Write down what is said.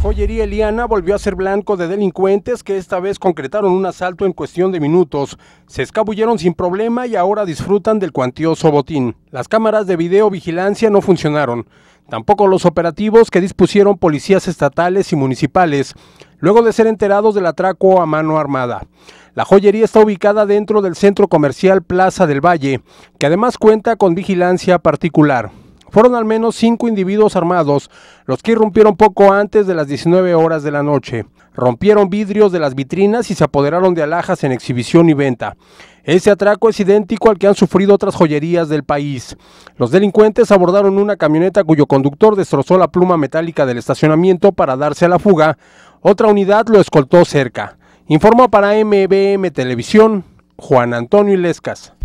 joyería Eliana volvió a ser blanco de delincuentes que esta vez concretaron un asalto en cuestión de minutos. Se escabulleron sin problema y ahora disfrutan del cuantioso botín. Las cámaras de vigilancia no funcionaron, tampoco los operativos que dispusieron policías estatales y municipales, luego de ser enterados del atraco a mano armada. La joyería está ubicada dentro del centro comercial Plaza del Valle, que además cuenta con vigilancia particular fueron al menos cinco individuos armados, los que irrumpieron poco antes de las 19 horas de la noche. Rompieron vidrios de las vitrinas y se apoderaron de alhajas en exhibición y venta. Ese atraco es idéntico al que han sufrido otras joyerías del país. Los delincuentes abordaron una camioneta cuyo conductor destrozó la pluma metálica del estacionamiento para darse a la fuga. Otra unidad lo escoltó cerca. Informó para MBM Televisión Juan Antonio Ilescas.